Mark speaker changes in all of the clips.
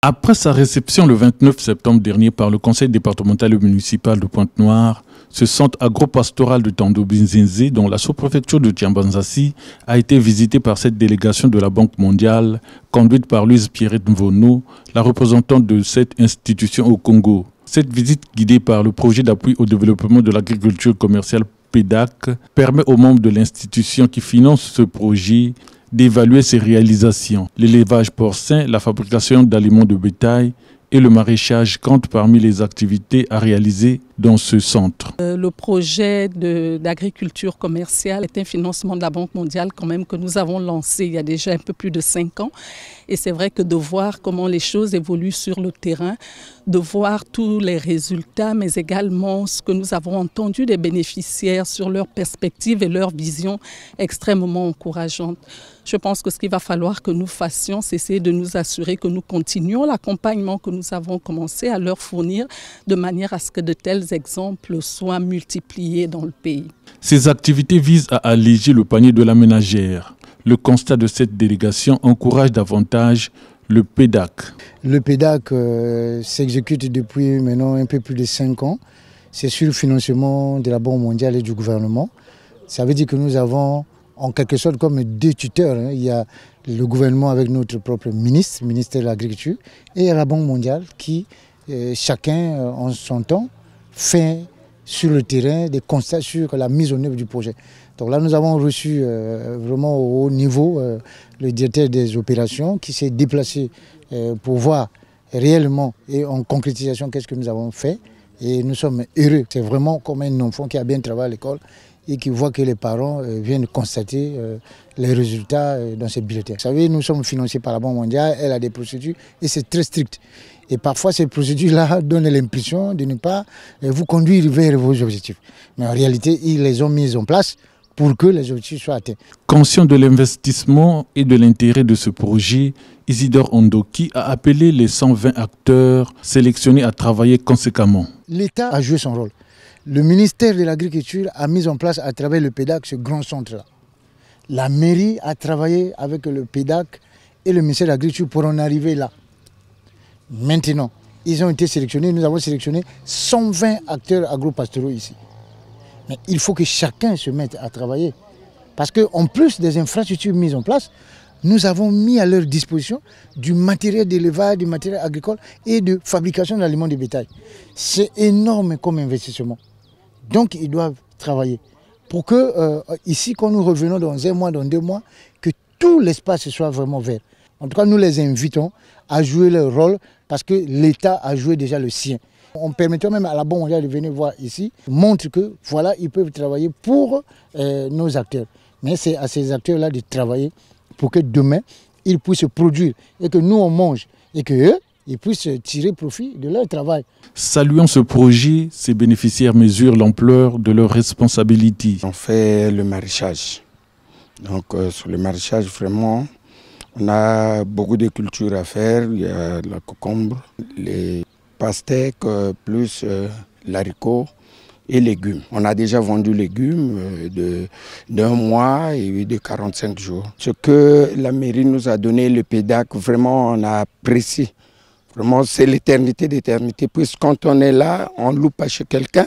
Speaker 1: Après sa réception le 29 septembre dernier par le conseil départemental et municipal de Pointe-Noire, ce centre agro-pastoral de Tando-Binzinze, dont la sous-préfecture de Tiambanzasi, a été visité par cette délégation de la Banque mondiale, conduite par Louise Pierrette Nvono, la représentante de cette institution au Congo. Cette visite, guidée par le projet d'appui au développement de l'agriculture commerciale PEDAC, permet aux membres de l'institution qui finance ce projet d'évaluer ses réalisations. L'élevage porcin, la fabrication d'aliments de bétail et le maraîchage comptent parmi les activités à réaliser dans ce centre.
Speaker 2: Euh, le projet d'agriculture commerciale est un financement de la Banque mondiale quand même que nous avons lancé il y a déjà un peu plus de cinq ans. Et c'est vrai que de voir comment les choses évoluent sur le terrain, de voir tous les résultats, mais également ce que nous avons entendu des bénéficiaires sur leurs perspectives et leurs visions extrêmement encourageantes. Je pense que ce qu'il va falloir que nous fassions, c'est de nous assurer que nous continuons l'accompagnement que nous avons commencé à leur fournir de manière à ce que de tels exemples soient multipliés dans le pays.
Speaker 1: Ces activités visent à alléger le panier de la ménagère. Le constat de cette délégation encourage davantage le PEDAC.
Speaker 3: Le PEDAC euh, s'exécute depuis maintenant un peu plus de cinq ans. C'est sur le financement de la Banque mondiale et du gouvernement. Ça veut dire que nous avons en quelque sorte comme deux tuteurs. Hein. Il y a le gouvernement avec notre propre ministre, ministère de l'Agriculture, et la Banque mondiale qui, euh, chacun euh, en son temps, fait sur le terrain des constats sur la mise en œuvre du projet. Donc là, nous avons reçu euh, vraiment au haut niveau le directeur des opérations qui s'est déplacé pour voir réellement et en concrétisation qu'est-ce que nous avons fait. Et nous sommes heureux. C'est vraiment comme un enfant qui a bien travaillé à l'école et qui voient que les parents euh, viennent constater euh, les résultats euh, dans ces bibliothèque Vous savez, nous sommes financés par la Banque mondiale, elle a des procédures et c'est très strict. Et parfois, ces procédures-là donnent l'impression de ne pas vous conduire vers vos objectifs. Mais en réalité, ils les ont mises en place pour que les objectifs soient atteints.
Speaker 1: Conscient de l'investissement et de l'intérêt de ce projet, Isidore Ondoki a appelé les 120 acteurs sélectionnés à travailler conséquemment.
Speaker 3: L'État a joué son rôle le ministère de l'Agriculture a mis en place à travers le PEDAC ce grand centre-là. La mairie a travaillé avec le PEDAC et le ministère de l'Agriculture pour en arriver là. Maintenant, ils ont été sélectionnés, nous avons sélectionné 120 acteurs agro-pastoraux ici. Mais il faut que chacun se mette à travailler. Parce qu'en plus des infrastructures mises en place, nous avons mis à leur disposition du matériel d'élevage, du matériel agricole et de fabrication d'aliments de bétail. C'est énorme comme investissement. Donc ils doivent travailler pour que euh, ici, quand nous revenons dans un mois, dans deux mois, que tout l'espace soit vraiment vert. En tout cas, nous les invitons à jouer leur rôle parce que l'État a joué déjà le sien. On permettant même à la Banque mondiale de venir voir ici, montre que voilà, ils peuvent travailler pour euh, nos acteurs. Mais c'est à ces acteurs-là de travailler pour que demain, ils puissent produire et que nous, on mange et que ils puissent tirer profit de leur travail.
Speaker 1: Saluant ce projet, ces bénéficiaires mesurent l'ampleur de leurs responsabilités. On fait le maraîchage.
Speaker 4: Donc euh, sur le maraîchage, vraiment, on a beaucoup de cultures à faire. Il y a la cocombre, les pastèques, euh, plus euh, l'haricot et légumes. On a déjà vendu légumes euh, d'un mois et de 45 jours. Ce que la mairie nous a donné, le PEDAC, vraiment on a apprécié. Vraiment, c'est l'éternité d'éternité. Puisque quand on est là, on ne loupe pas chez quelqu'un,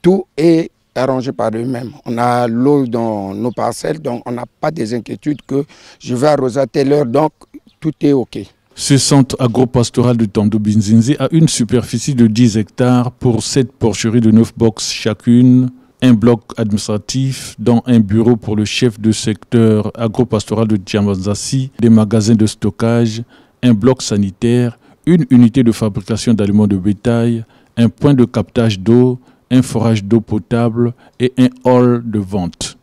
Speaker 4: tout est arrangé par eux-mêmes. On a l'eau dans nos parcelles, donc on n'a pas des inquiétudes que je vais arroser à telle heure, donc tout est OK.
Speaker 1: Ce centre agropastoral de Tando Binzinzi a une superficie de 10 hectares pour sept porcheries de 9 boxes chacune, un bloc administratif, dont un bureau pour le chef de secteur agropastoral de Djamazassi, des magasins de stockage, un bloc sanitaire, une unité de fabrication d'aliments de bétail, un point de captage d'eau, un forage d'eau potable et un hall de vente.